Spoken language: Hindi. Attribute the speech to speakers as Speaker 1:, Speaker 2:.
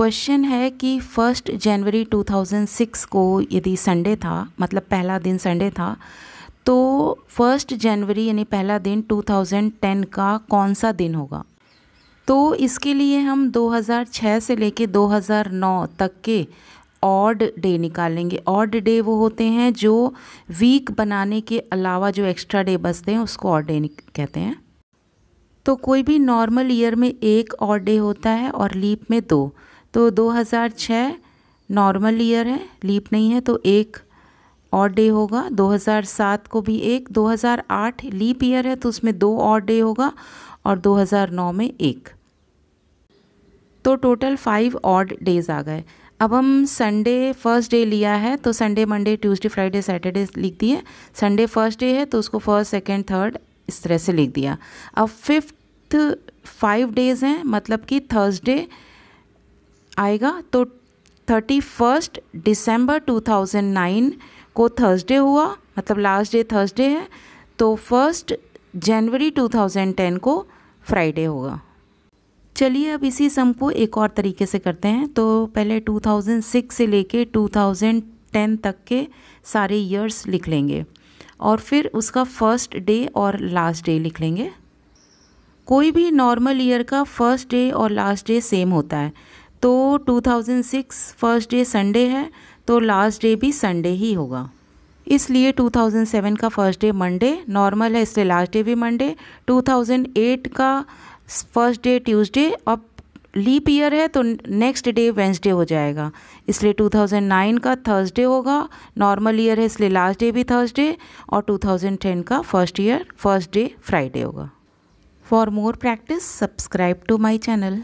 Speaker 1: क्वेश्चन है कि फ़र्स्ट जनवरी 2006 को यदि संडे था मतलब पहला दिन संडे था तो फर्स्ट जनवरी यानी पहला दिन 2010 का कौन सा दिन होगा तो इसके लिए हम 2006 से लेके 2009 तक के ऑड डे निकालेंगे ऑड डे वो होते हैं जो वीक बनाने के अलावा जो एक्स्ट्रा डे बचते हैं उसको ऑड डे कहते हैं तो कोई भी नॉर्मल ईयर में एक ऑड डे होता है और लीप में दो तो 2006 नॉर्मल ईयर है लीप नहीं है तो एक और डे होगा 2007 को भी एक 2008 लीप ईयर है तो उसमें दो और डे होगा और 2009 में एक तो टोटल फाइव ऑड डेज आ गए अब हम संडे फर्स्ट डे लिया है तो Sunday Monday Tuesday Friday Saturday लिख दिए संडे फर्स्ट डे है तो उसको फर्स्ट सेकेंड थर्ड इस तरह से लिख दिया अब फिफ्थ फाइव डेज हैं मतलब कि थर्सडे आएगा तो थर्टी फर्स्ट डिसम्बर नाइन को थर्सडे हुआ मतलब लास्ट डे थर्सडे है तो फर्स्ट जनवरी 2010 को फ्राइडे होगा चलिए अब इसी सम को एक और तरीके से करते हैं तो पहले 2006 से लेके 2010 तक के सारे ईयर्स लिख लेंगे और फिर उसका फर्स्ट डे और लास्ट डे लिख लेंगे कोई भी नॉर्मल ईयर का फर्स्ट डे और लास्ट डे सेम होता है तो 2006 फर्स्ट डे संडे है तो लास्ट डे भी संडे ही होगा इसलिए 2007 का फर्स्ट डे मंडे नॉर्मल है इसलिए लास्ट डे भी मंडे 2008 का फर्स्ट डे ट्यूसडे अब लीप ईयर है तो नेक्स्ट डे वेंसडे हो जाएगा इसलिए 2009 का थर्सडे होगा नॉर्मल ईयर है इसलिए लास्ट डे भी थर्सडे और 2010 का first year first day Friday होगा for more practice subscribe to my channel